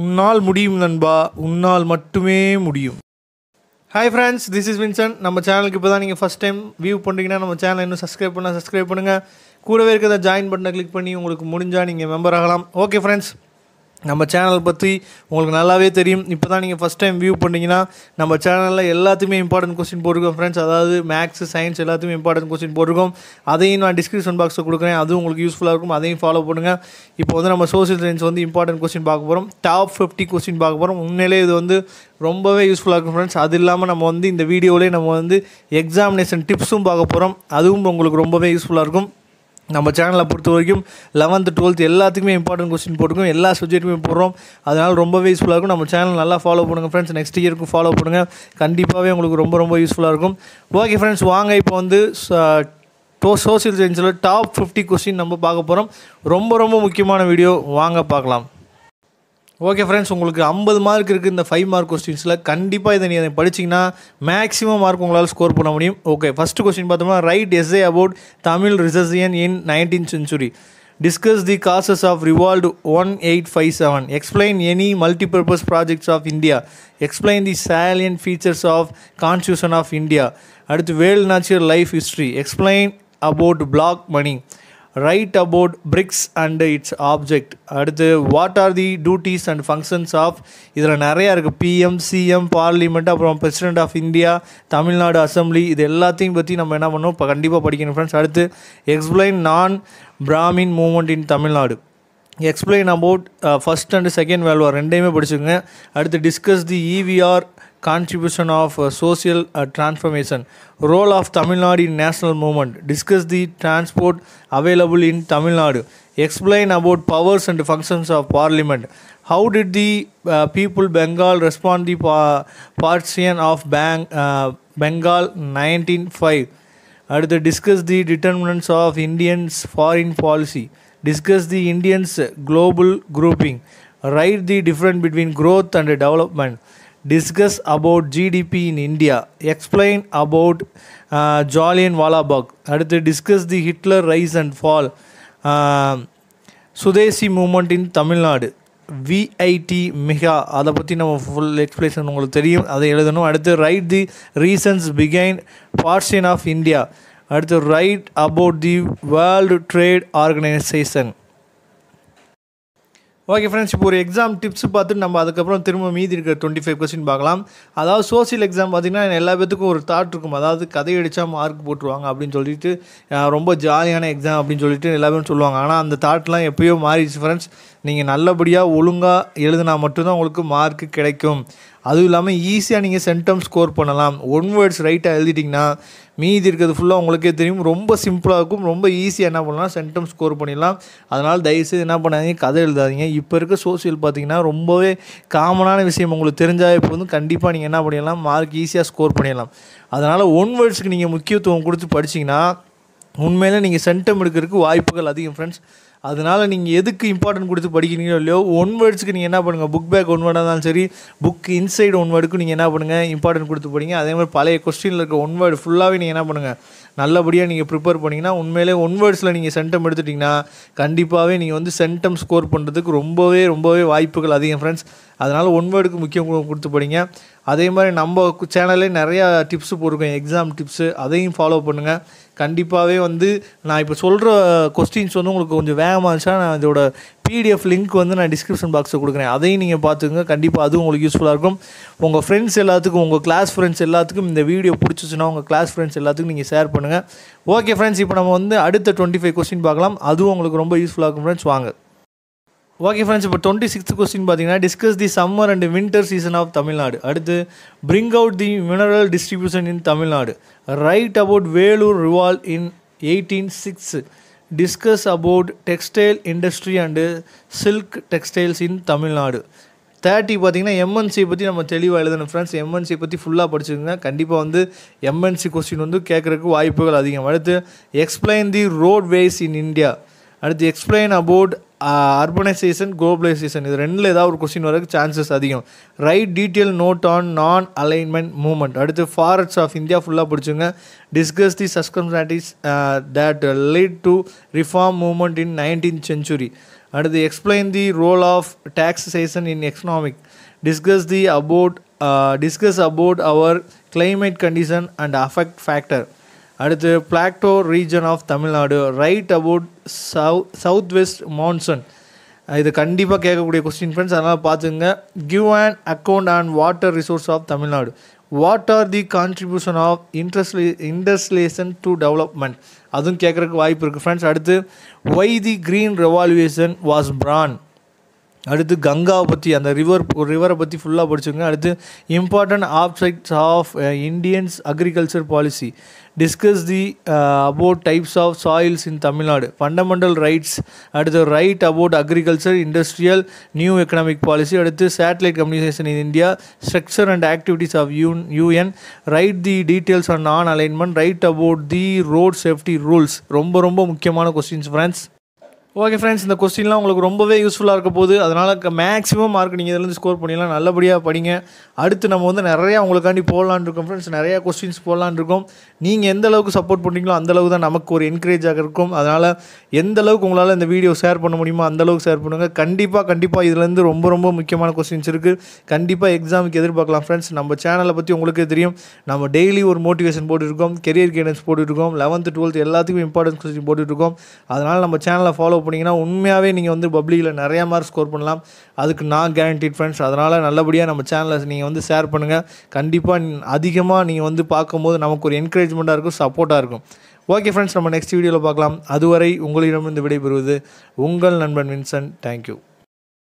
உன்னால் முடியும் நண்பா உன்னால் மட்டுமே முடியும் hi friends this is Vinson நம்ம சேனலுக்கு இப்போ தான் நீங்கள் ஃபஸ்ட் டைம் வியூ பண்ணுறீங்கன்னா நம்ம சேனல் இன்னும் சப்ஸ்கிரைப் பண்ணால் சப்ஸ்கிரைப் பண்ணுங்கள் கூடவே இருக்கிறத ஜாயின் பட்டனை கிளிக் பண்ணி உங்களுக்கு முடிஞ்சால் நீங்கள் மெம்பர் ஆகலாம் ஓகே ஃப்ரெண்ட்ஸ் நம்ம சேனல் பற்றி உங்களுக்கு நல்லாவே தெரியும் இப்போ தான் நீங்கள் ஃபஸ்ட் டைம் வியூ பண்ணிங்கன்னா நம்ம சேனலில் எல்லாத்துக்குமே இம்பார்ட்டன்ட் கொஸ்டின் போட்டிருக்கோம் ஃப்ரெண்ட்ஸ் அதாவது மேக்ஸ் சயின்ஸ் எல்லாத்துக்குமே இம்பார்ட்டன்ட் கொஸ்டின் போட்டிருக்கோம் அதையும் நான் டிஸ்கிரிப்ஷன் பாக்ஸில் கொடுக்குறேன் அதுவும் உங்களுக்கு யூஸ்ஃபுல்லாக இருக்கும் அதையும் ஃபாலோ பண்ணுங்கள் இப்போ வந்து நம்ம சோசியல் சயின்ஸ் வந்து இம்பார்ட்டன்ட் கொஸ்டின் பார்க்க போகிறோம் டாப் ஃபிஃப்டி கொஸ்டின் பார்க்க போகிறோம் உண்மையிலே இது வந்து ரொம்பவே யூஸ்ஃபுல்லாக இருக்கும் ஃப்ரெண்ட்ஸ் அது இல்லாமல் நம்ம வந்து இந்த வீடியோவிலே நம்ம வந்து எக்ஸாமினேஷன் டிப்ஸும் பார்க்க போகிறோம் அதுவும் உங்களுக்கு ரொம்பவே யூஸ்ஃபுல்லாக இருக்கும் நம்ம சேனலை பொறுத்த வரைக்கும் லெவன்த்து டுவெல்த் எல்லாத்துக்குமே இம்பார்ட்டன்ட் கொஸ்டின் போட்டுக்கும் எல்லா சப்ஜெக்ட்டுமே போடுறோம் அதனால் ரொம்ப யூஸ்ஃபுல்லாக இருக்கும் நம்ம சேனல் நல்லா ஃபாலோ பண்ணுங்கள் ஃப்ரெண்ட்ஸ் நெக்ஸ்ட் இயருக்கும் ஃபாலோ பண்ணுங்கள் கண்டிப்பாகவே உங்களுக்கு ரொம்ப ரொம்ப யூஸ்ஃபுல்லாக இருக்கும் ஓகே ஃப்ரெண்ட்ஸ் வாங்க இப்போ வந்து டோ சோசியல் சயின்ஸில் டாப் ஃபிஃப்டி கொஸ்டின் நம்ம பார்க்க போகிறோம் ரொம்ப ரொம்ப முக்கியமான வீடியோ வாங்க பார்க்கலாம் ஓகே ஃப்ரெண்ட்ஸ் உங்களுக்கு ஐம்பது மார்க் இருக்குது இந்த ஃபைவ் மார்க் கொஸ்டின்ஸில் கண்டிப்பாக இதை நீங்கள் படிச்சிங்கன்னா மேக்ஸிமம் மார்க் உங்களால் ஸ்கோர் பண்ண முடியும் ஓகே ஃபஸ்ட்டு கொஸ்டின் பார்த்தோம்னா ரைட் எஸ்ஏ அபவுட் தமிழ் ரிசர்சியன் in nineteen century discuss the causes of revolt one eight five seven explain any multipurpose projects of India explain the salient features of constitution of India அடுத்து world natural life history explain about black money write about BRICS and its object அடுத்து what are the duties and functions of இதில் நிறையா இருக்குது PM CM parliament அப்புறம் president of India Tamil Nadu assembly இது எல்லாத்தையும் பற்றி நம்ம என்ன பண்ணோம் இப்போ கண்டிப்பாக படிக்கணும் ஃப்ரெண்ட்ஸ் அடுத்து explain non Brahmin movement in Tamil Nadu explain about first and second வேல்வார் ரெண்டையுமே படிச்சுக்கோங்க அடுத்து discuss the EVR contribution of uh, social uh, transformation role of tamil nadu in national movement discuss the transport available in tamil nadu explain about powers and functions of parliament how did the uh, people bengal respond the pa- uh, partition of Bang- uh, bengal 1905 அடுத்து discuss the determinants of Indians foreign policy. Discuss the Indians global grouping. Write the difference between growth and development. Discuss about GDP in India explain about Jallianwala வாலாபாக் அடுத்து discuss the Hitler rise and fall Swadeshi movement in Tamil Nadu விஐடி மிகா அதை பற்றி நம்ம full explanation உங்களுக்கு தெரியும் அதை எழுதணும் அடுத்து ரைட் தி ரீசன்ஸ் பிகைன் பார்ஷன் ஆஃப் இந்தியா அடுத்து write about the World Trade Organization okay friends இப்போ ஒரு எக்ஸாம் டிப்ஸ் பார்த்துட்டு நம்ம அதுக்கப்புறம் திரும்ப மீதி இருக்கிற டுவெண்ட்டி ஃபைவ் கொஸ்டின் பார்க்கலாம் அதாவது சோசியல் எக்ஸாம் பார்த்திங்கன்னா எல்லா பேத்துக்கும் ஒரு தாட் இருக்கும் அதாவது கதை அடித்தா மார்க் போட்டுருவாங்க அப்படின்னு சொல்லிட்டு ரொம்ப ஜாலியான எக்ஸாம் அப்படின்னு சொல்லிட்டு பேரும் சொல்லுவாங்க ஆனால் அந்த தாட்லாம் எப்போயோ மாறிடுச்சு ஃப்ரெண்ட்ஸ் நீங்கள் நல்லபடியாக ஒழுங்காக எழுதினா மட்டும்தான் உங்களுக்கு மார்க்கு கிடைக்கும் அதுவும் இல்லாமல் ஈஸியாக நீங்கள் சென்டம் ஸ்கோர் பண்ணலாம் ஒன் வேர்ட்ஸ் ரைட்டாக எழுதிட்டிங்கன்னா மீதி இருக்கிறது ஃபுல்லாக உங்களுக்கே தெரியும் ரொம்ப சிம்பிளாக இருக்கும் ரொம்ப ஈஸியாக என்ன பண்ணலாம் சென்டம் ஸ்கோர் பண்ணிடலாம் அதனால் தயவுசெய்து என்ன பண்ணாதீங்க கதை எழுதாதீங்க இப்போ இருக்க சோசியல் பார்த்தீங்கன்னா ரொம்பவே காமனான விஷயம் உங்களுக்கு தெரிஞ்சாவே போதும் கண்டிப்பாக நீங்கள் என்ன பண்ணிடலாம் மார்க் ஈஸியாக ஸ்கோர் பண்ணிடலாம் அதனால் ஒன் வேர்ட்ஸுக்கு நீங்கள் முக்கியத்துவம் கொடுத்து படிச்சிங்கன்னா உண்மையிலே நீங்கள் சென்டம் எடுக்கிறதுக்கு வாய்ப்புகள் அதிகம் ஃப்ரெண்ட்ஸ் அதனால் நீங்கள் எதுக்கு இம்பார்ட்டன்ட் கொடுத்து படிக்கிறீங்களோ இல்லையோ ஒன் வேர்ட்ஸுக்கு நீங்கள் என்ன பண்ணுங்கள் புக் பேக் ஒன் வேர்டாக இருந்தாலும் சரி புக் இன்சைடு ஒன் வேர்டுக்கும் நீங்கள் என்ன பண்ணுங்கள் இம்பார்ட்டன்ட் கொடுத்து படிங்க அதே மாதிரி பழைய கொஸ்டினில் இருக்க ஒன் வேர்டு ஃபுல்லாகவே நீங்கள் என்ன பண்ணுங்கள் நல்லபடியாக நீங்கள் ப்ரிப்பேர் பண்ணிங்கன்னா உண்மையிலே ஒன் வேர்ட்ஸில் நீங்கள் சென்டம் எடுத்துட்டிங்கன்னா கண்டிப்பாகவே நீங்கள் வந்து சென்டம் ஸ்கோர் பண்ணுறதுக்கு ரொம்பவே ரொம்பவே வாய்ப்புகள் அதிகம் ஃப்ரெண்ட்ஸ் அதனால் ஒன் வேர்டுக்கு முக்கியம் கொடுத்து படிங்க அதே மாதிரி நம்ம சேனல்லே நிறையா டிப்ஸ் போட்டிருக்கோம் எக்ஸாம் டிப்ஸு அதையும் ஃபாலோ பண்ணுங்கள் கண்டிப்பாகவே வந்து நான் இப்போ சொல்கிற கொஸ்டின்ஸ் வந்து உங்களுக்கு கொஞ்சம் வேகமாக இருந்துச்சுன்னா நான் இதோட பிடிஎஃப் லிங்க் வந்து நான் டிஸ்கிரிப்ஷன் பாக்ஸில் கொடுக்குறேன் அதையும் நீங்கள் பார்த்துக்கோங்க கண்டிப்பாக அதுவும் உங்களுக்கு யூஸ்ஃபுல்லாக இருக்கும் உங்கள் ஃப்ரெண்ட்ஸ் எல்லாத்துக்கும் உங்கள் கிளாஸ் ஃப்ரெண்ட்ஸ் எல்லாத்துக்கும் இந்த வீடியோ பிடிச்சிச்சுன்னா உங்கள் கிளாஸ் ஃப்ரெண்ட்ஸ் எல்லாத்துக்கும் நீங்கள் ஷேர் பண்ணுங்கள் ஓகே ஃப்ரெண்ட்ஸ் இப்போ நம்ம வந்து அடுத்த டுவெண்ட்டி ஃபைவ் கொஸ்டின் பார்க்கலாம் அதுவும் உங்களுக்கு ரொம்ப யூஸ்ஃபுல்லாக இருக்கும் ஃப்ரெண்ட்ஸ் வாங்க ஓகே ஃப்ரெண்ட்ஸ் இப்போ டுவெண்ட்டி சிக்ஸ்த் கொஸ்டின் பார்த்தீங்கன்னா discuss the summer and winter season of Tamil Nadu அடுத்து bring out the mineral distribution in Tamil Nadu right about Vellore revolt in eighteen six discuss about textile industry and silk textiles in Tamil Nadu thirty பார்த்தீங்கன்னா MNC பற்றி நம்ம தெளிவாக எழுதணும் friends MNC பற்றி ஃபுல்லாக படிச்சுக்கோங்க கண்டிப்பாக வந்து எம்என்சி கொஸ்டின் வந்து கேட்குறக்கு வாய்ப்புகள் அதிகம் அடுத்து explain the roadways in India அடுத்து எக்ஸ்பிளைன் அபவுட் அர்பனைசேஷன் குளோபலைசேஷன் இது ரெண்டில் ஏதாவது ஒரு கொஸ்டின் வரதுக்கு சான்சஸ் அதிகம் write detail note on non alignment movement அடுத்து ஃபாரட்ஸ் ஆஃப் இந்தியா ஃபுல்லாக பிடிச்சுங்க discuss the circumstances that lead to reform movement in nineteen century அடுத்து explain the role of taxation in economic discuss the about discuss about our climate condition and affect factor அடுத்து plateau region of Tamil Nadu right about south south west monsoon இது கண்டிப்பாக கேட்கக்கூடிய question friends அதனால் பார்த்துங்க give and account and water resource of Tamil Nadu what are the contribution of இன்ட்ரஸ்லே industrialisation to development அதுவும் கேட்குறதுக்கு வாய்ப்பு இருக்குது ஃப்ரெண்ட்ஸ் அடுத்து why the green revolution was born அடுத்து கங்காவை பற்றி அந்த ரிவர் ரிவரை பற்றி ஃபுல்லாக படிச்சுங்க அடுத்து இம்பார்ட்டன்ட் ஆப்சைட்ஸ் of Indians agriculture policy discuss the about types of soils in Tamil Nadu fundamental rights அடுத்து write about agriculture industrial new economic policy அடுத்து satellite communication in India structure and activities of UN UN write the details on non alignment write about the road safety rules ரொம்ப ரொம்ப முக்கியமான questions friends okay friends இந்த கொஸ்டின்லாம் உங்களுக்கு ரொம்பவே யூஸ்ஃபுல்லாக இருக்க போகுது அதனால் மேக்ஸிமம் மார்க் நீங்கள் இதிலேருந்து ஸ்கோர் பண்ணிடலாம் நல்லபடியாக படிங்க அடுத்து நம்ம வந்து நிறையா உங்களுக்காண்டி போடலான் இருக்கோம் ஃப்ரெண்ட்ஸ் நிறையா கொஸ்டின்ஸ் போடலான் இருக்கோம் நீங்கள் எந்த அளவுக்கு சப்போர்ட் பண்ணுறீங்களோ அந்தளவுக்கு தான் நமக்கு ஒரு என்கரேஜாக இருக்கும் அதனால் எந்த அளவுக்கு உங்களால் இந்த வீடியோ ஷேர் பண்ண முடியுமோ அந்தளவுக்கு ஷேர் பண்ணுங்கள் கண்டிப்பாக கண்டிப்பாக இதுலேருந்து ரொம்ப ரொம்ப முக்கியமான கொஸ்டின்ஸ் இருக்குது கண்டிப்பாக எக்ஸாமுக்கு எதிர்பார்க்கலாம் ஃப்ரெண்ட்ஸ் நம்ம சேனலை பற்றி உங்களுக்கே தெரியும் நம்ம டெய்லி ஒரு மோட்டிவேஷன் போட்டுருக்கோம் கெரியர் கைடன்ஸ் போட்டுருக்கோம் லெவன்த்து டுவெல்த் எல்லாத்துக்கும் இம்பார்ட்டன்ஸ் கொஸ்டின் போட்டுருக்கோம் அதனால் நம்ம சேனலை ஃபாலோ போனீங்கன்னா உண்மையாகவே நீங்கள் வந்து பப்ளிக்கில் நிறையா மார்க் ஸ்கோர் பண்ணலாம் அதுக்கு நான் கேரண்டிட் ஃப்ரெண்ட்ஸ் அதனால் நல்லபடியாக நம்ம சேனலை நீங்கள் வந்து ஷேர் பண்ணுங்கள் கண்டிப்பாக அதிகமாக நீங்கள் வந்து பார்க்கும்போது நமக்கு ஒரு என்கரேஜ்மெண்ட்டாக இருக்கும் சப்போர்ட்டாக இருக்கும் ஓகே ஃப்ரெண்ட்ஸ் நம்ம நெக்ஸ்ட் வீடியோவில் பார்க்கலாம் அதுவரை உங்களிடமிருந்து விடைபெறுவது உங்கள் நண்பன் வின்சன் தேங்க்யூ